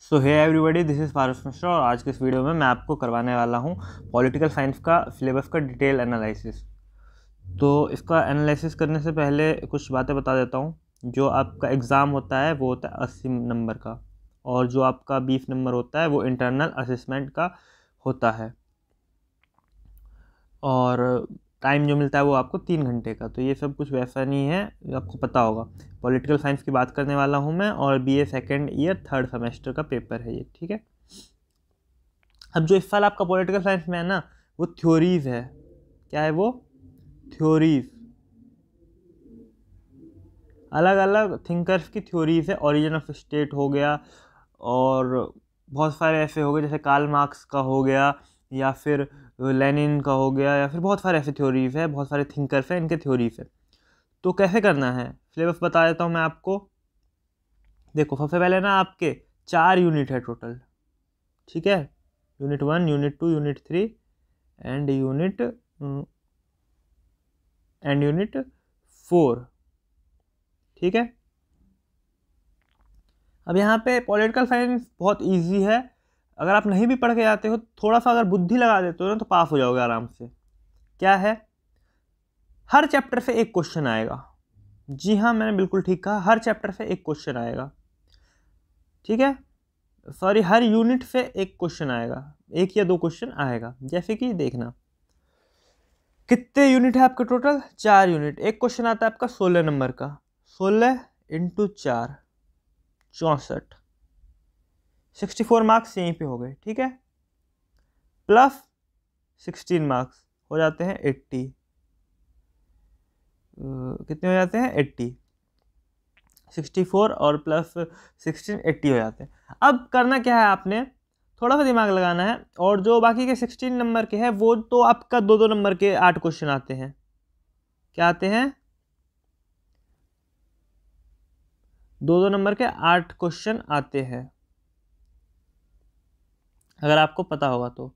so hi everybody this is Paras Mishra और आज के इस वीडियो में मैं आपको करवाने वाला हूँ पॉलिटिकल साइंस का सिलेबस का डिटेल एनालिसिस तो इसका एनालिसिस करने से पहले कुछ बातें बता देता हूँ जो आपका एग्ज़ाम होता है वो होता है अस्सी नंबर का और जो आपका बीस नंबर होता है वो इंटरनल असमेंट का होता है और टाइम जो मिलता है वो आपको तीन घंटे का तो ये सब कुछ वैसा नहीं है आपको पता होगा पॉलिटिकल साइंस की बात करने वाला हूँ मैं और B A second year third semester का पेपर है ये ठीक है अब जो इस साल आपका पॉलिटिकल साइंस में है ना वो थ्योरीज़ है क्या है वो थ्योरीज़ अलग अलग थिंकर्स की थ्योरीज़ है ओरिजिन ऑफ स्टेट हो गया और बहुत सारे ऐसे हो गए जैसे कार्ल मार्क्स का हो गया या फिर लेनिन का हो गया या फिर बहुत सारे ऐसे थ्योरीज है बहुत सारे थिंकर्स हैं इनके थ्योरीज है तो कैसे करना है सिलेबस बता देता हूँ मैं आपको देखो सबसे पहले ना आपके चार यूनिट है टोटल ठीक है unit one unit two unit three and unit and unit four ठीक है अब यहाँ पे पॉलिटिकल साइंस बहुत इजी है अगर आप नहीं भी पढ़ के जाते हो थोड़ा सा अगर बुद्धि लगा देते हो ना तो पास हो जाओगे आराम से क्या है हर चैप्टर से एक क्वेश्चन आएगा जी हाँ मैंने बिल्कुल ठीक कहा हर चैप्टर से एक क्वेश्चन आएगा ठीक है सॉरी हर यूनिट से एक क्वेश्चन आएगा एक या दो क्वेश्चन आएगा जैसे कि देखना कितने यूनिट है आपके टोटल चार यूनिट एक क्वेश्चन आता है आपका सोलह नंबर का सोलह इंटू चार चौंसठ सिक्सटी फोर मार्क्स यहीं पे हो गए ठीक है प्लस सिक्सटीन मार्क्स हो जाते हैं एट्टी कितने हो जाते हैं एट्टी सिक्सटी फोर और प्लस सिक्सटीन एट्टी हो जाते हैं अब करना क्या है आपने थोड़ा सा दिमाग लगाना है और जो बाकी के सिक्सटीन नंबर के हैं वो तो आपका दो दो नंबर के आठ क्वेश्चन आते हैं क्या आते हैं दो दो नंबर के आठ क्वेश्चन आते हैं अगर आपको पता होगा तो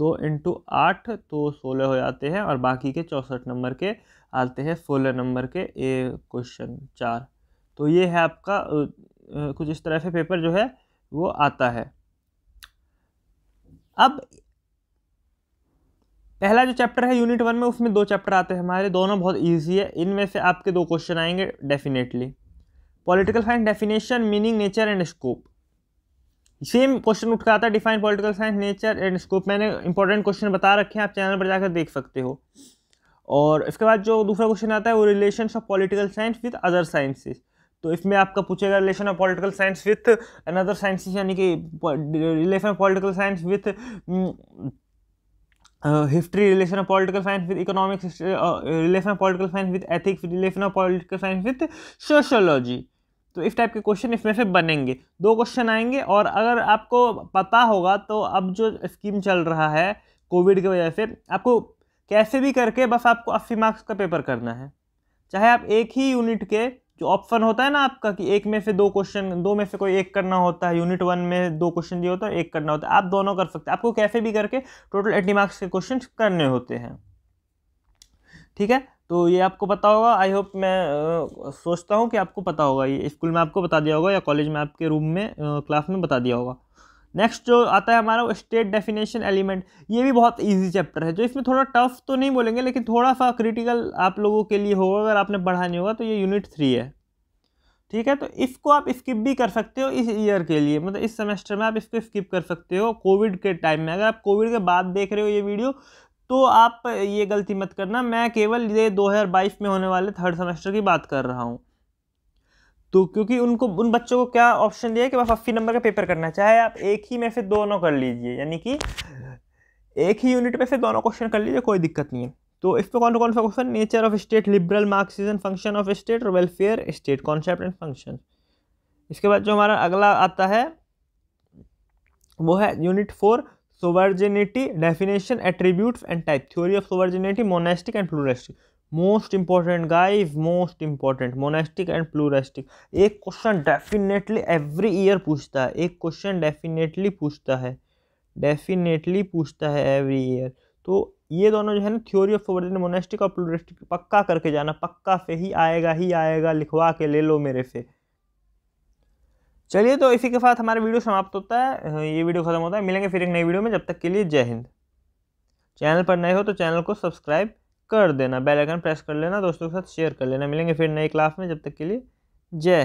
दो इंटू आठ तो सोलह हो जाते हैं और बाकी के चौंसठ नंबर के आते हैं सोलह नंबर के ए क्वेश्चन चार तो ये है आपका कुछ इस तरह से पेपर जो है वो आता है अब पहला जो चैप्टर है यूनिट वन में उसमें दो चैप्टर आते हैं हमारे दोनों बहुत ईजी है इनमें से आपके दो क्वेश्चन आएंगे definitely political science definition meaning nature and scope same question उठ कर आता है define political science nature and scope मैंने इंपॉर्टेंट क्वेश्चन बता रखे हैं आप चैनल पर जाकर देख सकते हो और इसके बाद जो दूसरा क्वेश्चन आता है वो relation of political science with other sciences तो इसमें आपका पूछेगा relation of political science with another sciences यानी कि relation of political science with history relation of political science with economics relation of political science with ethics relation of political science with sociology तो इस type के question इसमें से बनेंगे दो question आएंगे और अगर आपको पता होगा तो अब जो स्कीम चल रहा है कोविड की वजह से आपको कैसे भी करके बस आपको अस्सी मार्क्स का पेपर करना है चाहे आप एक ही यूनिट के जो ऑप्शन होता है ना आपका कि एक में से दो क्वेश्चन दो में से कोई एक करना होता है यूनिट वन में दो क्वेश्चन दिया होता है एक करना होता है आप दोनों कर सकते हैं आपको कैसे भी करके टोटल एट्टी मार्क्स के क्वेश्चन करने होते हैं ठीक है तो ये आपको पता होगा आई होप मैं आ, सोचता हूँ कि आपको पता होगा ये स्कूल में आपको बता दिया होगा या कॉलेज में आपके रूम में क्लास में बता दिया होगा नेक्स्ट जो आता है हमारा वो स्टेट डेफिनेशन एलिमेंट ये भी बहुत इजी चैप्टर है जो इसमें थोड़ा टफ तो नहीं बोलेंगे लेकिन थोड़ा सा क्रिटिकल आप लोगों के लिए होगा अगर आपने पढ़ा नहीं होगा तो ये यूनिट थ्री है ठीक है तो इसको आप स्किप भी कर सकते हो इस ईयर के लिए मतलब इस सेमेस्टर में आप इसको स्किप कर सकते हो कोविड के टाइम में अगर आप कोविड के बाद देख रहे हो ये वीडियो तो आप ये गलती मत करना मैं केवल ये 2022 में होने वाले थर्ड सेमेस्टर की बात कर रहा हूँ तो क्योंकि उनको उन बच्चों को क्या ऑप्शन दिया कि बस अस्सी नंबर का पेपर करना है चाहे आप एक ही में से दोनों कर लीजिए यानी कि एक ही यूनिट में से दोनों क्वेश्चन कर लीजिए कोई दिक्कत नहीं है तो इस पर कौन कौन सा question nature of state liberal Marxism function of state और welfare state concept and function इसके बाद जो हमारा अगला आता है वो है unit four sovereignty definition attribute and type theory of sovereignty monistic and pluralistic most important guys most important monistic and pluralistic एक क्वेश्चन डेफिनेटली एवरी ईयर पूछता है एक क्वेश्चन डेफिनेटली पूछता है डेफिनेटली पूछता है एवरी ईयर तो ये दोनों जो है ना थ्योरी ऑफ सोवर्जन मोनेस्टिक और प्लूरेस्टिक पक्का करके जाना पक्का से ही आएगा ही आएगा लिखवा के ले लो मेरे से चलिए तो इसी के साथ हमारा वीडियो समाप्त होता है हाँ, ये वीडियो ख़त्म होता है मिलेंगे फिर एक नई वीडियो में जब तक के लिए जय हिंद चैनल पर नए हो तो चैनल को सब्सक्राइब कर देना बेल आइकन प्रेस कर लेना दोस्तों के साथ शेयर कर लेना मिलेंगे फिर नए क्लास में जब तक के लिए जय